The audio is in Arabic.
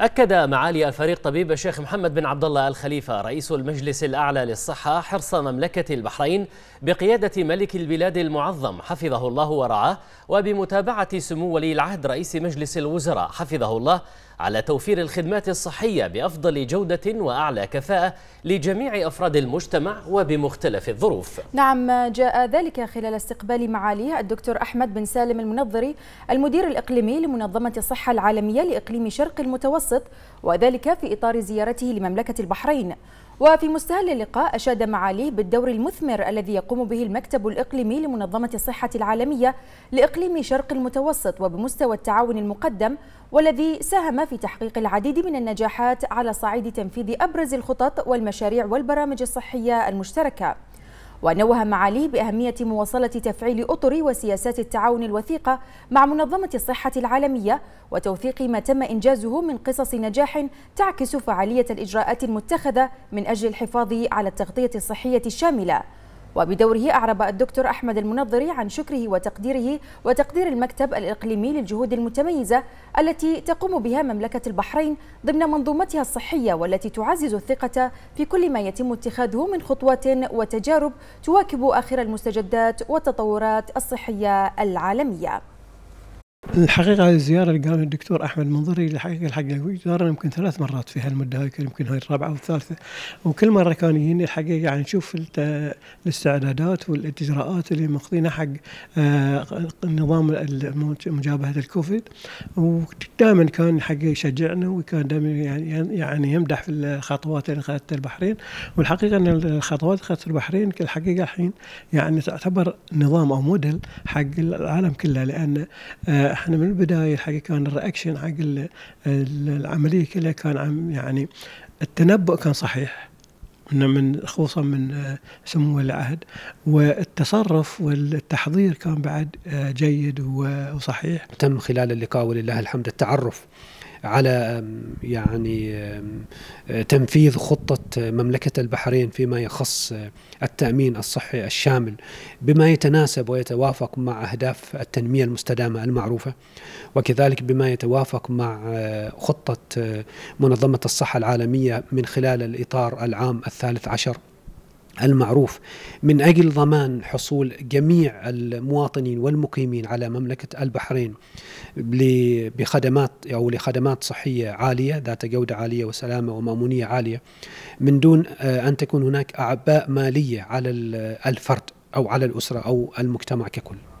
أكد معالي الفريق طبيب الشيخ محمد بن عبد الله الخليفة رئيس المجلس الأعلى للصحة حرص مملكة البحرين بقيادة ملك البلاد المعظم حفظه الله ورعاه وبمتابعة سمو ولي العهد رئيس مجلس الوزراء حفظه الله على توفير الخدمات الصحية بأفضل جودة وأعلى كفاءة لجميع أفراد المجتمع وبمختلف الظروف نعم جاء ذلك خلال استقبال معاليه الدكتور أحمد بن سالم المنظري المدير الإقليمي لمنظمة الصحة العالمية لإقليم شرق المتوسط وذلك في إطار زيارته لمملكة البحرين وفي مستهل اللقاء أشاد معاليه بالدور المثمر الذي يقوم به المكتب الإقليمي لمنظمة الصحة العالمية لإقليم شرق المتوسط وبمستوى التعاون المقدم والذي ساهم في تحقيق العديد من النجاحات على صعيد تنفيذ أبرز الخطط والمشاريع والبرامج الصحية المشتركة ونوه معاليه بأهمية مواصلة تفعيل أطر وسياسات التعاون الوثيقة مع منظمة الصحة العالمية وتوثيق ما تم إنجازه من قصص نجاح تعكس فعالية الإجراءات المتخذة من أجل الحفاظ على التغطية الصحية الشاملة وبدوره أعرب الدكتور أحمد المنظري عن شكره وتقديره وتقدير المكتب الإقليمي للجهود المتميزة التي تقوم بها مملكة البحرين ضمن منظومتها الصحية والتي تعزز الثقة في كل ما يتم اتخاذه من خطوات وتجارب تواكب آخر المستجدات والتطورات الصحية العالمية الحقيقه الزياره اللي قالها الدكتور احمد منظري الحقيقه الحقيقه زارنا يمكن ثلاث مرات في هالمده هاي يمكن هاي الرابعه والثالثه وكل مره كان يجيني الحقيقه يعني نشوف الاستعدادات والاجراءات اللي ماخذينها حق آه، نظام مجابهه الكوفيد ودائما كان الحقيقه يشجعنا وكان دائما يعني يعني يمدح في الخطوات اللي اخذتها البحرين والحقيقه ان الخطوات اللي اخذتها البحرين الحقيقه الحين يعني تعتبر نظام او موديل حق العالم كله لان آه، احنا من البدايه الحقيقه كان الرياكشن حق العمليه كلها كان عم يعني التنبؤ كان صحيح من من خصوصا من آه، سمو العهد والتصرف والتحضير كان بعد آه، جيد وصحيح تم خلال اللقاء ولله الحمد التعرف على يعني تنفيذ خطة مملكة البحرين فيما يخص التأمين الصحي الشامل بما يتناسب ويتوافق مع أهداف التنمية المستدامة المعروفة وكذلك بما يتوافق مع خطة منظمة الصحة العالمية من خلال الإطار العام الثالث عشر المعروف من اجل ضمان حصول جميع المواطنين والمقيمين على مملكه البحرين بخدمات او لخدمات صحيه عاليه ذات جوده عاليه وسلامه ومامونيه عاليه من دون آه، ان تكون هناك اعباء ماليه على الفرد او على الاسره او المجتمع ككل.